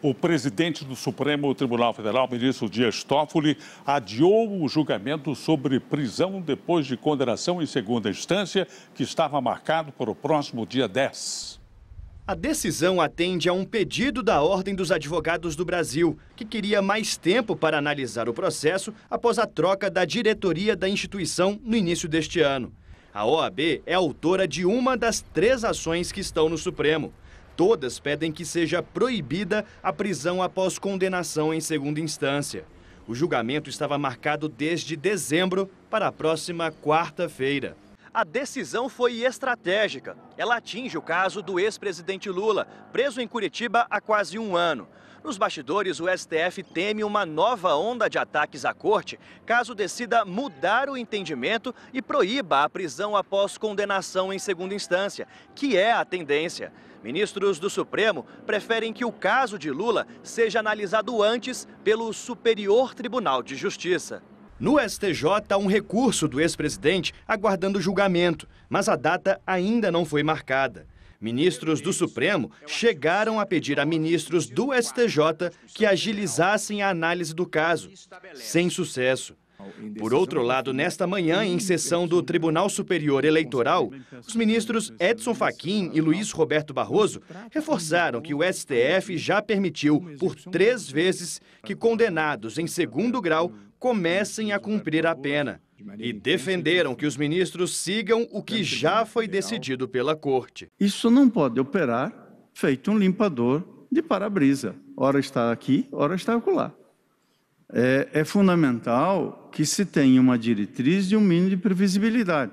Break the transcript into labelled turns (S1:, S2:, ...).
S1: O presidente do Supremo Tribunal Federal, ministro Dias Toffoli, adiou o julgamento sobre prisão depois de condenação em segunda instância, que estava marcado para o próximo dia 10. A decisão atende a um pedido
S2: da Ordem dos Advogados do Brasil, que queria mais tempo para analisar o processo após a troca da diretoria da instituição no início deste ano. A OAB é autora de uma das três ações que estão no Supremo. Todas pedem que seja proibida a prisão após condenação em segunda instância. O julgamento estava marcado desde dezembro para a próxima quarta-feira. A decisão foi estratégica. Ela atinge o caso do ex-presidente Lula, preso em Curitiba há quase um ano. Nos bastidores, o STF teme uma nova onda de ataques à corte caso decida mudar o entendimento e proíba a prisão após condenação em segunda instância, que é a tendência. Ministros do Supremo preferem que o caso de Lula seja analisado antes pelo Superior Tribunal de Justiça. No STJ, há um recurso do ex-presidente aguardando julgamento, mas a data ainda não foi marcada. Ministros do Supremo chegaram a pedir a ministros do STJ que agilizassem a análise do caso, sem sucesso. Por outro lado, nesta manhã, em sessão do Tribunal Superior Eleitoral, os ministros Edson Fachin e Luiz Roberto Barroso reforçaram que o STF já permitiu por três vezes que condenados em segundo grau comecem a cumprir a pena e defenderam que os ministros sigam o que já foi decidido pela Corte.
S3: Isso não pode operar feito um limpador de para-brisa. Ora está aqui, ora está acolá é, é fundamental que se tenha uma diretriz de um mínimo de previsibilidade.